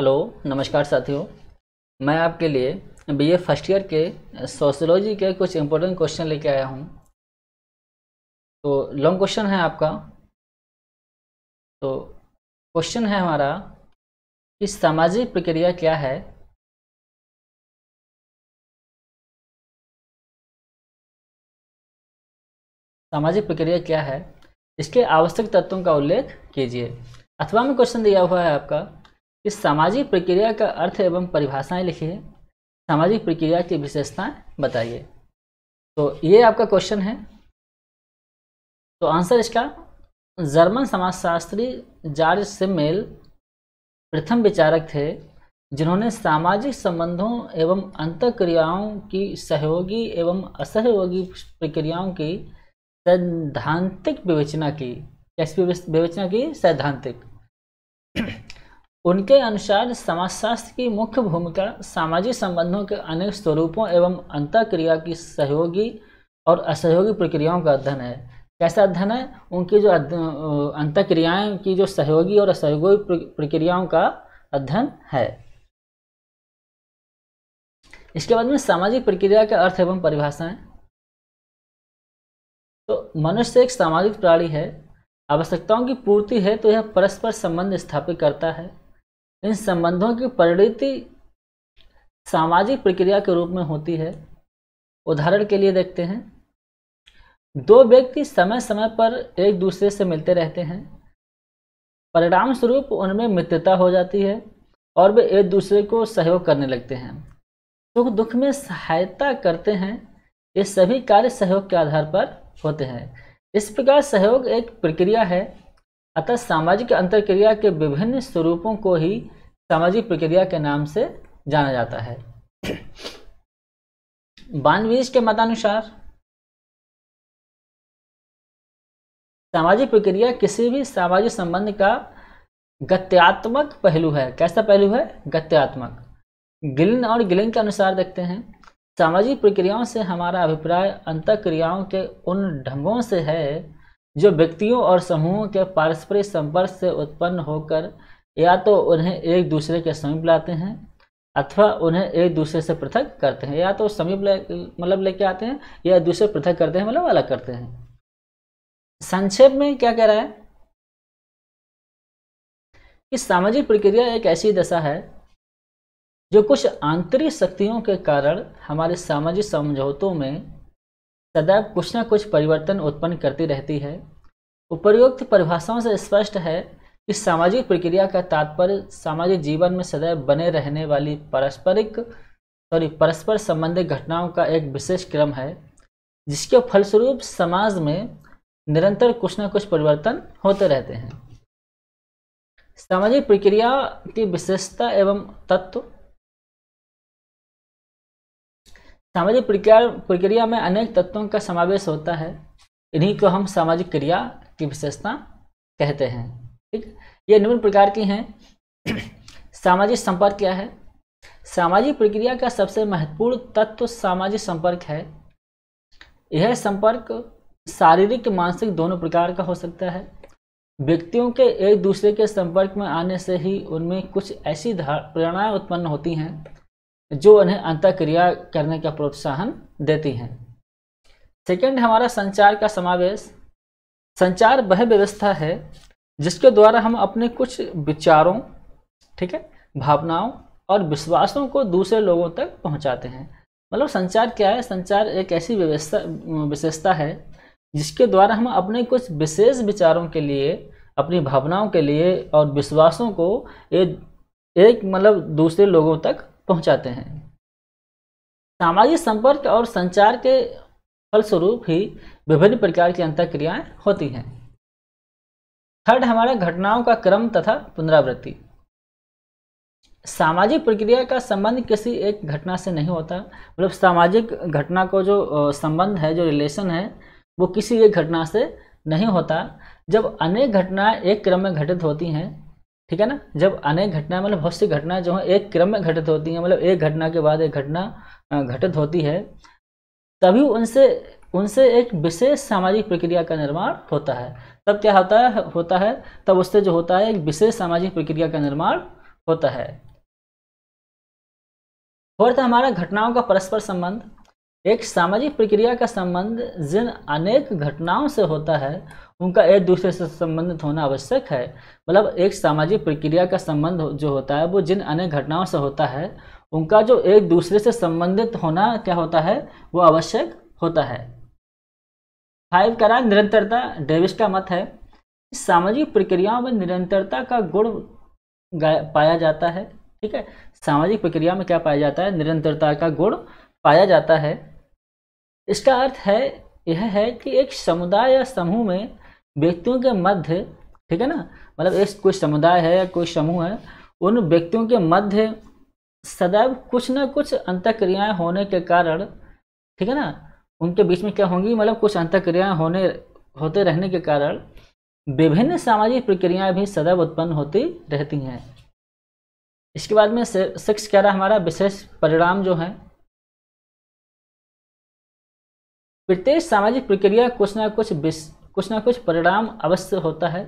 hello नमस्कार साथियों मैं आपके लिए बीए फर्स्ट ईयर के सोशोलॉजी के कुछ इम्पोर्टेंट क्वेश्चन लेके आया हूँ तो लॉन्ग क्वेश्चन है आपका तो क्वेश्चन है हमारा कि सामाजिक प्रक्रिया क्या है सामाजिक प्रक्रिया क्या है इसके आवश्यक तत्वों का उल्लेख कीजिए अथवा में क्वेश्चन दिया हुआ है आपका इस सामाजिक प्रक्रिया का अर्थ एवं परिभाषाएं लिखिए सामाजिक प्रक्रिया की विशेषताएं बताइए तो ये आपका क्वेश्चन है तो आंसर इसका जर्मन समाजशास्त्री जार्ज सिमेल प्रथम विचारक थे जिन्होंने सामाजिक संबंधों एवं अंत क्रियाओं की सहयोगी एवं असहयोगी प्रक्रियाओं की सैद्धांतिक विवेचना की कैसी विवेचना की सैद्धांतिक उनके अनुसार समाजशास्त्र की मुख्य भूमिका सामाजिक संबंधों के अनेक स्वरूपों एवं क्रिया की सहयोगी और असहयोगी प्रक्रियाओं का अध्ययन है कैसा अध्ययन है उनकी जो क्रियाएँ की जो सहयोगी और असहयोगी प्रक्रियाओं का अध्ययन है इसके बाद में सामाजिक प्रक्रिया के अर्थ एवं परिभाषाएं तो मनुष्य एक सामाजिक प्राणी है आवश्यकताओं की पूर्ति है तो यह परस्पर संबंध स्थापित करता है इन संबंधों की परिणति सामाजिक प्रक्रिया के रूप में होती है उदाहरण के लिए देखते हैं दो व्यक्ति समय समय पर एक दूसरे से मिलते रहते हैं परिणाम स्वरूप उनमें मित्रता हो जाती है और वे एक दूसरे को सहयोग करने लगते हैं सुख तो दुख में सहायता करते हैं ये सभी कार्य सहयोग के आधार पर होते हैं इस प्रकार सहयोग एक प्रक्रिया है अतः सामाजिक अंतरक्रिया के विभिन्न स्वरूपों को ही सामाजिक प्रक्रिया के नाम से जाना जाता है बानवीज के मतानुसार सामाजिक प्रक्रिया किसी भी सामाजिक संबंध का गत्यात्मक पहलू है कैसा पहलू है गत्यात्मक गिलिन और गिलिन के अनुसार देखते हैं सामाजिक प्रक्रियाओं से हमारा अभिप्राय अंतर क्रियाओं के उन ढंगों से है जो व्यक्तियों और समूहों के पारस्परिक संपर्क से उत्पन्न होकर या तो उन्हें एक दूसरे के समीप लाते हैं अथवा उन्हें एक दूसरे से पृथक करते हैं या तो समीप ले, मतलब लेके आते हैं या दूसरे पृथक करते हैं मतलब अलग करते हैं संक्षेप में क्या कह रहा है कि सामाजिक प्रक्रिया एक ऐसी दशा है जो कुछ आंतरिक शक्तियों के कारण हमारे सामाजिक समझौतों में सदैव कुछ न कुछ परिवर्तन उत्पन्न करती रहती है उपर्युक्त परिभाषाओं से स्पष्ट है कि सामाजिक प्रक्रिया का तात्पर्य सामाजिक जीवन में सदैव बने रहने वाली पारस्परिक सॉरी परस्पर संबंधित घटनाओं का एक विशेष क्रम है जिसके फलस्वरूप समाज में निरंतर कुछ न कुछ परिवर्तन होते रहते हैं सामाजिक प्रक्रिया की विशेषता एवं तत्व सामाजिक प्रक्रिया प्रक्रिया में अनेक तत्वों का समावेश होता है इन्हीं को हम सामाजिक क्रिया की विशेषता कहते हैं ठीक ये निम्न प्रकार की हैं सामाजिक संपर्क क्या है सामाजिक प्रक्रिया का सबसे महत्वपूर्ण तत्व सामाजिक संपर्क है यह संपर्क शारीरिक मानसिक दोनों प्रकार का हो सकता है व्यक्तियों के एक दूसरे के संपर्क में आने से ही उनमें कुछ ऐसी प्रेरणाएं उत्पन्न होती हैं जो उन्हें अंतक्रिया करने का प्रोत्साहन देती हैं सेकंड हमारा संचार का समावेश संचार वह व्यवस्था है जिसके द्वारा हम अपने कुछ विचारों ठीक है भावनाओं और विश्वासों को दूसरे लोगों तक पहुंचाते हैं मतलब संचार क्या है संचार एक ऐसी व्यवस्था विशेषता है जिसके द्वारा हम अपने कुछ विशेष विचारों के लिए अपनी भावनाओं के लिए और विश्वासों को एक एक मतलब दूसरे लोगों तक पहुंचाते हैं सामाजिक संपर्क और संचार के फलस्वरूप ही विभिन्न प्रकार की अंत क्रियाएँ होती हैं थर्ड हमारा घटनाओं का क्रम तथा पुनरावृत्ति सामाजिक प्रक्रिया का संबंध किसी एक घटना से नहीं होता मतलब सामाजिक घटना को जो संबंध है जो रिलेशन है वो किसी एक घटना से नहीं होता जब अनेक घटनाएं एक क्रम में घटित होती हैं ठीक है ना जब अनेक घटनाएं मतलब बहुत सी घटनाएं जो है एक क्रम में घटित होती हैं मतलब एक घटना के बाद एक घटना घटित होती है तभी उनसे उनसे एक विशेष सामाजिक प्रक्रिया का निर्माण होता है तब क्या होता है होता है तब उससे जो होता है एक विशेष सामाजिक प्रक्रिया का निर्माण होता है फोर्थ हमारा घटनाओं का परस्पर संबंध एक सामाजिक प्रक्रिया का संबंध जिन अनेक घटनाओं से होता है उनका एक दूसरे से संबंधित होना आवश्यक है मतलब एक सामाजिक प्रक्रिया का संबंध जो होता है वो जिन अनेक घटनाओं से होता है उनका जो एक दूसरे से संबंधित होना क्या होता है वो आवश्यक होता है फाइव करा निरंतरता डेविस का मत है सामाजिक प्रक्रियाओं में निरंतरता का गुण पाया जाता है ठीक है सामाजिक प्रक्रिया में क्या पाया जाता है निरंतरता का गुण पाया जाता है इसका अर्थ है यह है कि एक समुदाय या समूह में व्यक्तियों के मध्य ठीक है ना मतलब एक कोई समुदाय है या कोई समूह है उन व्यक्तियों के मध्य सदैव कुछ ना कुछ अंतक्रियाएँ होने के कारण ठीक है ना उनके बीच में क्या होंगी मतलब कुछ अंतक्रियाएँ होने होते रहने के कारण विभिन्न सामाजिक प्रक्रियाएं भी सदैव उत्पन्न होती रहती हैं इसके बाद में सिक्स कह रहा है हमारा विशेष परिणाम जो है प्रत्येक सामाजिक प्रक्रिया कुछ ना कुछ कुछ ना कुछ परिणाम अवश्य होता है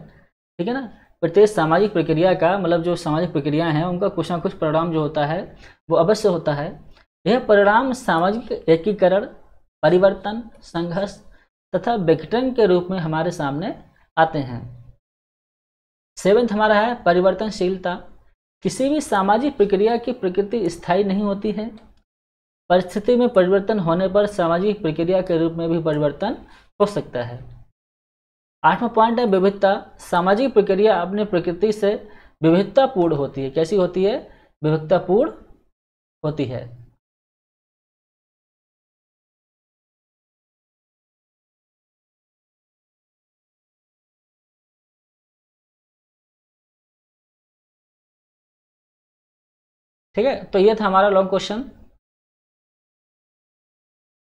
ठीक है ना प्रत्येक सामाजिक प्रक्रिया का मतलब जो सामाजिक प्रक्रिया हैं उनका कुछ ना कुछ परिणाम जो होता है वो अवश्य होता है यह परिणाम सामाजिक एकीकरण परिवर्तन संघर्ष तथा विघटन के रूप में हमारे सामने आते हैं सेवेंथ हमारा है परिवर्तनशीलता किसी भी सामाजिक प्रक्रिया की प्रकृति स्थायी नहीं होती है परिस्थिति में परिवर्तन होने पर सामाजिक प्रक्रिया के रूप में भी परिवर्तन हो सकता है आठवां पॉइंट है विविधता सामाजिक प्रक्रिया अपने प्रकृति से विविधतापूर्ण होती है कैसी होती है विविधतापूर्ण होती है ठीक है तो ये था हमारा लॉन्ग क्वेश्चन